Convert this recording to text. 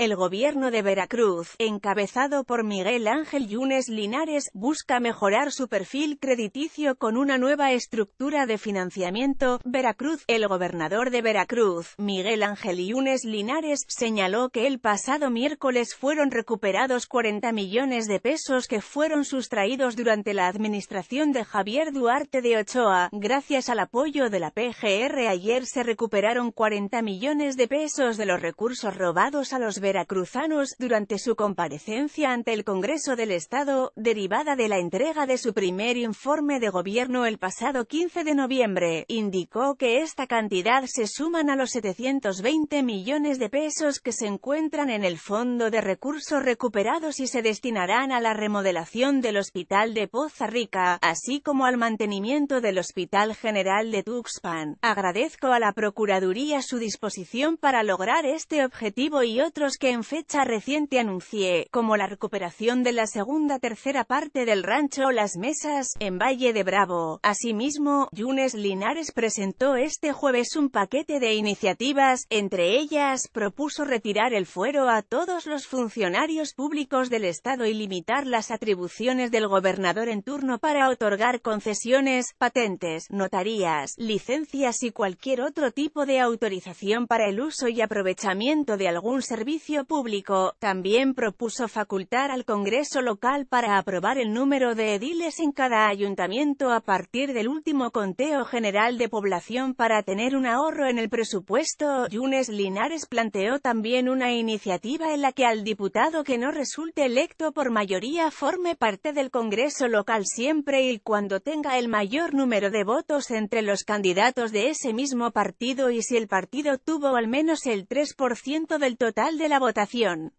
El gobierno de Veracruz, encabezado por Miguel Ángel Yunes Linares, busca mejorar su perfil crediticio con una nueva estructura de financiamiento. Veracruz, el gobernador de Veracruz, Miguel Ángel Yunes Linares, señaló que el pasado miércoles fueron recuperados 40 millones de pesos que fueron sustraídos durante la administración de Javier Duarte de Ochoa. Gracias al apoyo de la PGR ayer se recuperaron 40 millones de pesos de los recursos robados a los cruzanos durante su comparecencia ante el Congreso del Estado, derivada de la entrega de su primer informe de gobierno el pasado 15 de noviembre, indicó que esta cantidad se suman a los 720 millones de pesos que se encuentran en el Fondo de Recursos Recuperados y se destinarán a la remodelación del Hospital de Poza Rica, así como al mantenimiento del Hospital General de Tuxpan. Agradezco a la Procuraduría su disposición para lograr este objetivo y otros que en fecha reciente anuncié, como la recuperación de la segunda tercera parte del rancho Las Mesas, en Valle de Bravo. Asimismo, Yunes Linares presentó este jueves un paquete de iniciativas, entre ellas propuso retirar el fuero a todos los funcionarios públicos del Estado y limitar las atribuciones del gobernador en turno para otorgar concesiones, patentes, notarías, licencias y cualquier otro tipo de autorización para el uso y aprovechamiento de algún servicio público, también propuso facultar al Congreso local para aprobar el número de ediles en cada ayuntamiento a partir del último conteo general de población para tener un ahorro en el presupuesto. Yunes Linares planteó también una iniciativa en la que al diputado que no resulte electo por mayoría forme parte del Congreso local siempre y cuando tenga el mayor número de votos entre los candidatos de ese mismo partido y si el partido tuvo al menos el 3% del total de la votación.